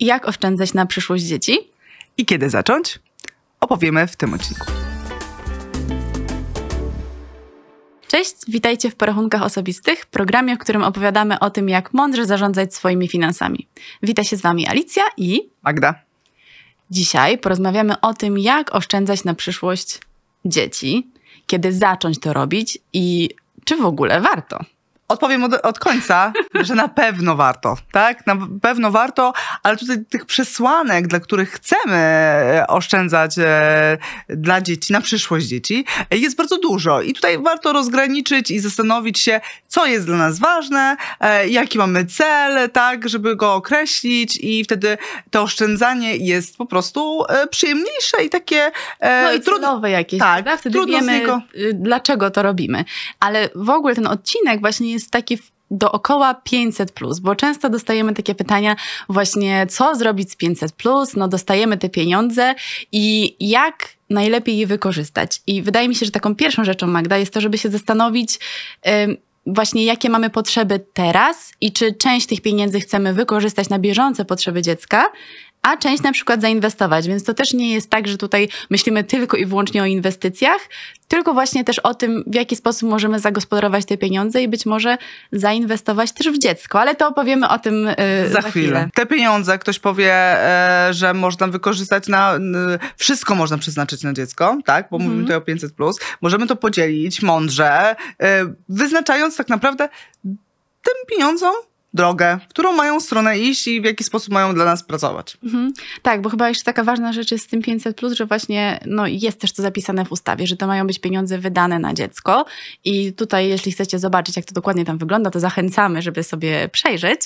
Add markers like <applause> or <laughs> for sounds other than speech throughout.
jak oszczędzać na przyszłość dzieci i kiedy zacząć, opowiemy w tym odcinku. Cześć, witajcie w Porachunkach Osobistych, programie, w którym opowiadamy o tym, jak mądrze zarządzać swoimi finansami. Wita się z Wami Alicja i Magda. Dzisiaj porozmawiamy o tym, jak oszczędzać na przyszłość dzieci, kiedy zacząć to robić i czy w ogóle warto. Odpowiem od, od, końca, że na pewno warto, tak? Na pewno warto, ale tutaj tych przesłanek, dla których chcemy e, oszczędzać e, dla dzieci, na przyszłość dzieci, e, jest bardzo dużo. I tutaj warto rozgraniczyć i zastanowić się, co jest dla nas ważne, jaki mamy cel, tak, żeby go określić, i wtedy to oszczędzanie jest po prostu przyjemniejsze i takie. No i trudnowe jakieś. Tak, prawda? wtedy wiemy, y, dlaczego to robimy. Ale w ogóle ten odcinek właśnie jest taki dookoła 500, plus, bo często dostajemy takie pytania, właśnie co zrobić z 500? Plus? No, dostajemy te pieniądze i jak najlepiej je wykorzystać? I wydaje mi się, że taką pierwszą rzeczą, Magda, jest to, żeby się zastanowić, yy, właśnie jakie mamy potrzeby teraz i czy część tych pieniędzy chcemy wykorzystać na bieżące potrzeby dziecka, a część na przykład zainwestować. Więc to też nie jest tak, że tutaj myślimy tylko i wyłącznie o inwestycjach, tylko właśnie też o tym, w jaki sposób możemy zagospodarować te pieniądze i być może zainwestować też w dziecko, ale to opowiemy o tym yy, za, za chwilę. chwilę. Te pieniądze ktoś powie, e, że można wykorzystać na. wszystko można przeznaczyć na dziecko, tak? Bo mm. mówimy mhm. tutaj o 500. Plus. Możemy to podzielić mądrze, e, wyznaczając tak naprawdę tym pieniądzom drogę, którą mają stronę iść i w jaki sposób mają dla nas pracować. Mhm. Tak, bo chyba jeszcze taka ważna rzecz jest z tym 500, plus, że właśnie no, jest też to zapisane w ustawie, że to mają być pieniądze wydane na dziecko. I tutaj, jeśli chcecie zobaczyć, jak to dokładnie tam wygląda, to zachęcamy, żeby sobie przejrzeć.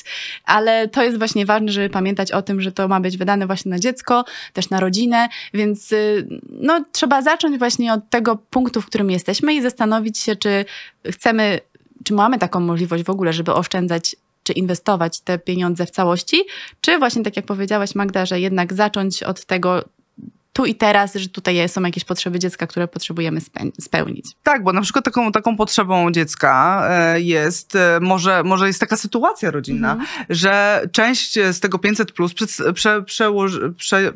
Ale to jest właśnie ważne, żeby pamiętać o tym, że to ma być wydane właśnie na dziecko, też na rodzinę, więc y, no, trzeba zacząć właśnie od tego punktu, w którym jesteśmy i zastanowić się, czy chcemy czy mamy taką możliwość w ogóle, żeby oszczędzać czy inwestować te pieniądze w całości, czy właśnie tak jak powiedziałaś Magda, że jednak zacząć od tego, tu i teraz, że tutaj są jakieś potrzeby dziecka, które potrzebujemy spełnić. Tak, bo na przykład taką, taką potrzebą dziecka e, jest, e, może, może jest taka sytuacja rodzinna, mm że część z tego 500 plus prze, prze, przełoży, prze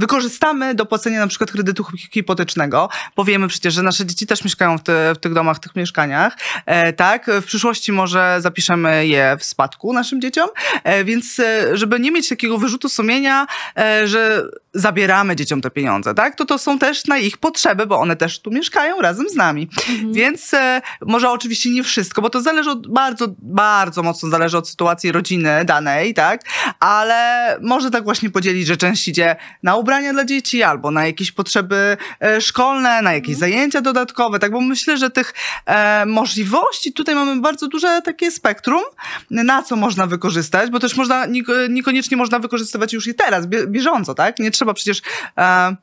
wykorzystamy do płacenia na przykład kredytu hipotecznego, bo wiemy przecież, że nasze dzieci też mieszkają w, te, w tych domach, w tych mieszkaniach, e, tak? W przyszłości może zapiszemy je w spadku naszym dzieciom, e, więc e, żeby nie mieć takiego wyrzutu sumienia, e, że zabieramy dzieciom te pieniądze, tak? To to są też na ich potrzeby, bo one też tu mieszkają razem z nami. Mhm. Więc e, może oczywiście nie wszystko, bo to zależy od, bardzo, bardzo mocno zależy od sytuacji rodziny danej, tak? Ale może tak właśnie podzielić, że część idzie na ubezpieczenie, ubrania dla dzieci, albo na jakieś potrzeby e, szkolne, na jakieś mhm. zajęcia dodatkowe, tak? Bo myślę, że tych e, możliwości tutaj mamy bardzo duże takie spektrum, na co można wykorzystać, bo też można, e, niekoniecznie można wykorzystywać już i teraz, bieżąco, tak? Nie trzeba przecież... E,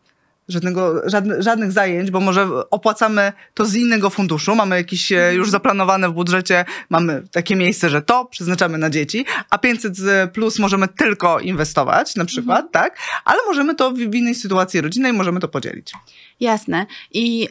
żadnego, żadnych, żadnych zajęć, bo może opłacamy to z innego funduszu, mamy jakieś e, mhm. już zaplanowane w budżecie, mamy takie miejsce, że to przeznaczamy na dzieci, a 500 e, plus możemy tylko inwestować na przykład, mhm. tak? Ale możemy to w innej sytuacji rodzinnej, możemy to podzielić. Jasne. I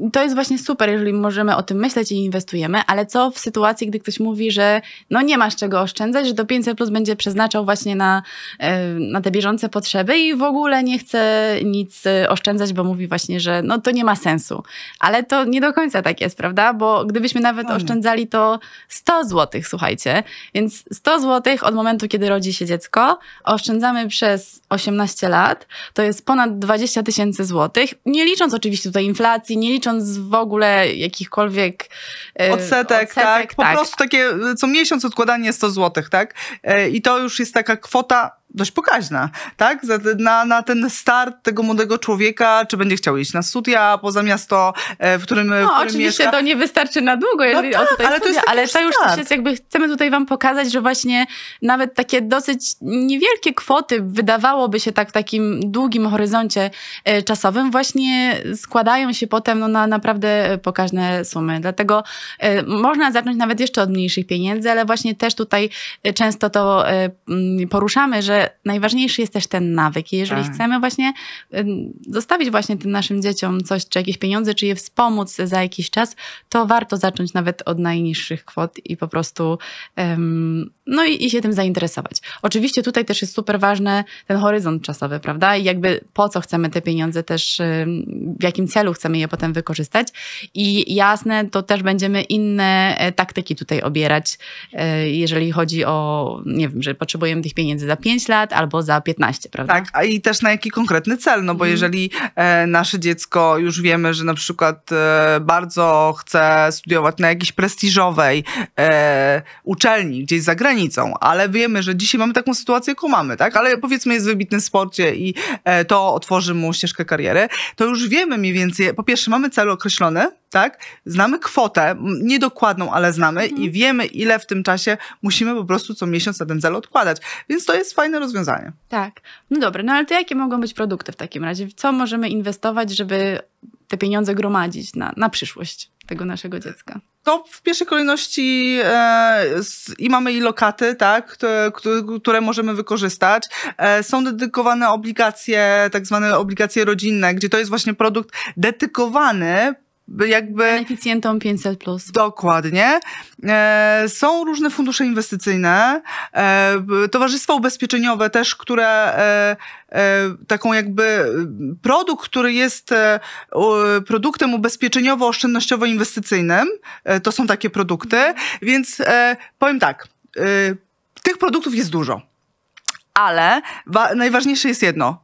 ym, to jest właśnie super, jeżeli możemy o tym myśleć i inwestujemy, ale co w sytuacji, gdy ktoś mówi, że no nie masz czego oszczędzać, że to 500 plus będzie przeznaczał właśnie na, e, na te bieżące potrzeby i w ogóle nie chce nic oszczędzać, bo mówi właśnie, że no to nie ma sensu. Ale to nie do końca tak jest, prawda? Bo gdybyśmy nawet oszczędzali to 100 zł, słuchajcie. Więc 100 zł od momentu, kiedy rodzi się dziecko, oszczędzamy przez 18 lat, to jest ponad 20 tysięcy złotych. Nie licząc oczywiście tutaj inflacji, nie licząc w ogóle jakichkolwiek odsetek, odsetek tak? tak. Po prostu takie co miesiąc odkładanie 100 zł, tak? E, I to już jest taka kwota dość pokaźna, tak? Na, na ten start tego młodego człowieka, czy będzie chciał iść na studia poza miasto, e, w którym No w którym oczywiście mieszka. to nie wystarczy na długo, jeżeli no tak, o tutaj ale studia, to jest ale to już jest jakby, chcemy tutaj wam pokazać, że właśnie nawet takie dosyć niewielkie kwoty wydawałoby się tak w takim długim horyzoncie e, czasowym właśnie składają się potem no, na naprawdę e, pokaźne sumy. Dlatego można zacząć nawet jeszcze od mniejszych pieniędzy, ale właśnie też tutaj często to mm, poruszamy, że najważniejszy jest też ten nawyk. I jeżeli tak. chcemy właśnie zostawić właśnie tym naszym dzieciom coś, czy jakieś pieniądze, czy je wspomóc za jakiś czas, to warto zacząć nawet od najniższych kwot i po prostu um, no i, i się tym zainteresować. Oczywiście tutaj też jest super ważny ten horyzont czasowy, prawda? I jakby po co chcemy te pieniądze też, w jakim celu chcemy je potem wykorzystać. I jasne, to też będziemy inne e, taktyki tutaj obierać, e, jeżeli chodzi o, nie wiem, że potrzebujemy tych pieniędzy za 5 lat albo za 15, prawda? Tak, a i też na jaki konkretny cel, no bo mm. jeżeli e, nasze dziecko już wiemy, że na przykład bardzo chce studiować na jakiejś prestiżowej uczelni gdzieś za granicą, granicą, ale wiemy, że dzisiaj mamy taką sytuację, jaką mamy, tak? Ale powiedzmy jest wybitny w sporcie i e, to otworzy mu ścieżkę kariery, to już wiemy mniej więcej, po pierwsze mamy cel określony, tak? Znamy kwotę, niedokładną, ale znamy mhm. i wiemy, ile w tym czasie musimy po prostu co miesiąc na ten cel odkładać. Więc to jest fajne rozwiązanie. Tak. No dobra, no ale to jakie mogą być produkty w takim razie? Co możemy inwestować, żeby te pieniądze gromadzić na, na przyszłość? tego naszego dziecka? To w pierwszej kolejności e, i mamy i lokaty, tak, które, które możemy wykorzystać. E, są dedykowane obligacje, tak zwane obligacje rodzinne, gdzie to jest właśnie produkt dedykowany jakby... Beneficjentom 500+. Plus. Dokładnie. E, są różne fundusze inwestycyjne, e, towarzystwa ubezpieczeniowe też, które e, taką jakby produkt, który jest produktem ubezpieczeniowo-oszczędnościowo-inwestycyjnym. to są takie produkty, więc powiem tak, tych produktów jest dużo. Ale najważniejsze jest jedno –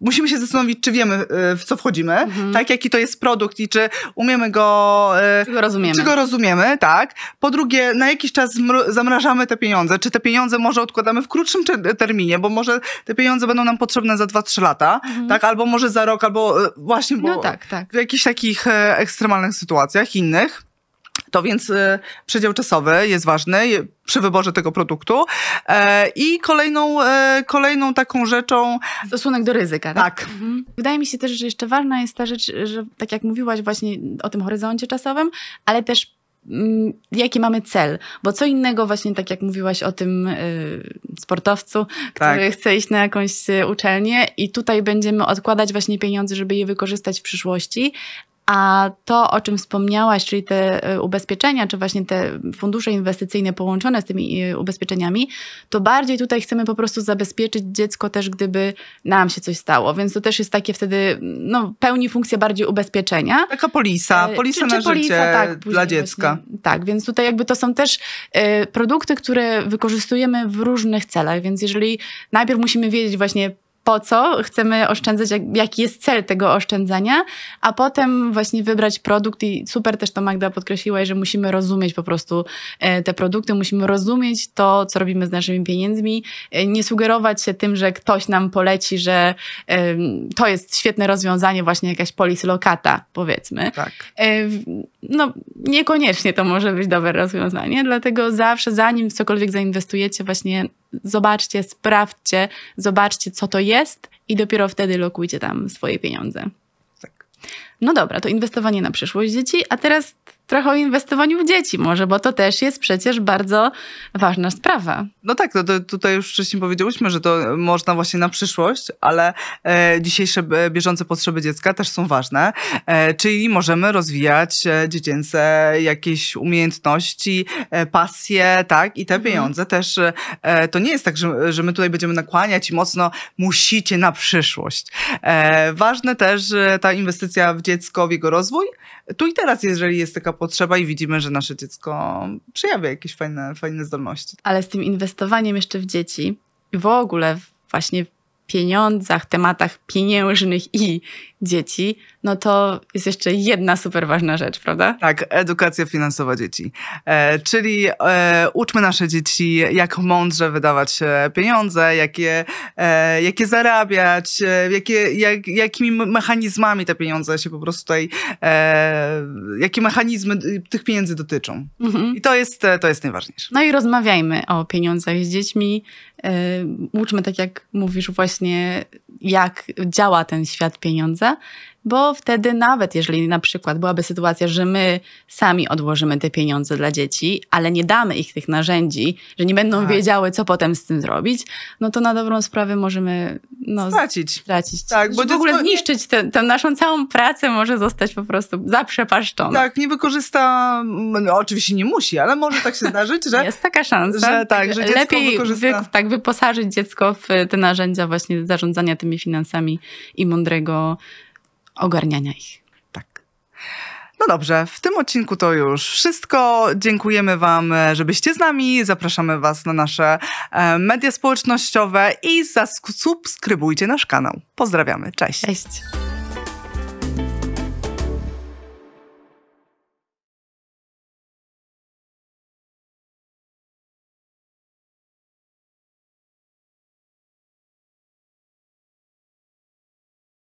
musimy się zastanowić, czy wiemy, y, w co wchodzimy, mhm. tak, jaki to jest produkt i czy umiemy go... Y, czy go rozumiemy. Czy go rozumiemy, tak. Po drugie, na jakiś czas zamrażamy te pieniądze. Czy te pieniądze może odkładamy w krótszym terminie, bo może te pieniądze będą nam potrzebne za 2-3 lata, mhm. tak, albo może za rok, albo y, właśnie bo no tak, tak. w jakichś takich e, ekstremalnych sytuacjach innych. To więc y, przedział czasowy jest ważny przy wyborze tego produktu. E, I kolejną, e, kolejną taką rzeczą. Stosunek do ryzyka, tak? tak. Mhm. Wydaje mi się też, że jeszcze ważna jest ta rzecz, że tak jak mówiłaś właśnie o tym horyzoncie czasowym, ale też mm, jaki mamy cel, bo co innego właśnie tak jak mówiłaś o tym y, sportowcu, tak. który chce iść na jakąś y, uczelnię i tutaj będziemy odkładać właśnie pieniądze, żeby je wykorzystać w przyszłości, a to, o czym wspomniałaś, czyli te e, ubezpieczenia, czy właśnie te fundusze inwestycyjne połączone z tymi e, ubezpieczeniami, to bardziej tutaj chcemy po prostu zabezpieczyć dziecko też, gdyby nam się coś stało. Więc to też jest takie wtedy, no, pełni funkcję bardziej ubezpieczenia. Taka polisa, e, polisa czy, czy na polisa, życie tak, dla dziecka. Właśnie, tak, więc tutaj jakby to są też produkty, które wykorzystujemy w różnych celach. Więc jeżeli najpierw musimy wiedzieć właśnie, po co chcemy oszczędzać, jak, jaki jest cel tego oszczędzania, a potem właśnie wybrać produkt i super też to Magda podkreśliła, że musimy rozumieć po prostu e, te produkty, musimy rozumieć to, co robimy z naszymi pieniędzmi, e, nie sugerować się tym, że ktoś nam poleci, że to jest świetne rozwiązanie, właśnie jakaś lokata, powiedzmy. Tak. E, no, niekoniecznie to może być dobre rozwiązanie, dlatego zawsze zanim w cokolwiek zainwestujecie, właśnie zobaczcie, sprawdźcie, zobaczcie, co to jest i dopiero wtedy lokujcie tam swoje pieniądze. Tak. No dobra, to inwestowanie na przyszłość dzieci, a teraz trochę o inwestowaniu w dzieci może, bo to też jest przecież bardzo ważna sprawa. No tak, to, to tutaj już wcześniej powiedzieliśmy, że to można właśnie na przyszłość, ale e, dzisiejsze e, bieżące potrzeby dziecka też są ważne, e, czyli możemy rozwijać e, dziecięce jakieś umiejętności, e, pasje, tak, i te mhm. pieniądze mhm. też, e, to nie jest tak, że, że my tutaj będziemy nakłaniać i mocno musicie na przyszłość. ważne też ta inwestycja w dziecko, w jego rozwój, tu i teraz, jeżeli jest taka potrzeba i widzimy, że nasze dziecko przejawia jakieś fajne, fajne zdolności. Ale z tym inwestowaniem jeszcze w dzieci, w ogóle właśnie pieniądzach, tematach pieniężnych i dzieci, no to jest jeszcze jedna super ważna rzecz, prawda? Tak, edukacja finansowa dzieci. E, czyli e, uczmy nasze dzieci, jak mądrze wydawać e, pieniądze, jakie, e, jakie zarabiać, e, jakie, jak, jakimi mechanizmami te pieniądze się po prostu tutaj, e, jakie mechanizmy tych pieniędzy dotyczą. Mhm. I to jest, to jest najważniejsze. No i rozmawiajmy o pieniądzach z dziećmi, uczmy, tak jak mówisz, właśnie jak działa ten świat pieniądza bo wtedy nawet jeżeli na przykład byłaby sytuacja, że my sami odłożymy te pieniądze dla dzieci, ale nie damy ich tych narzędzi, że nie będą tak. wiedziały, co potem z tym zrobić, no to na dobrą sprawę możemy no, stracić. stracić. Tak, bo w ogóle zniszczyć tę, tę naszą całą pracę może zostać po prostu zaprzepaszczona. Tak, nie wykorzysta, no, oczywiście nie musi, ale może tak się zdarzyć, że... <laughs> Jest taka szansa. Że, tak, że dziecko Lepiej Wy, tak wyposażyć dziecko w te narzędzia właśnie zarządzania tymi finansami i mądrego ogarniania ich. Tak. No dobrze, w tym odcinku to już wszystko. Dziękujemy Wam, e, że byście z nami. Zapraszamy Was na nasze e, media społecznościowe i zasubskrybujcie nasz kanał. Pozdrawiamy. Cześć. Cześć.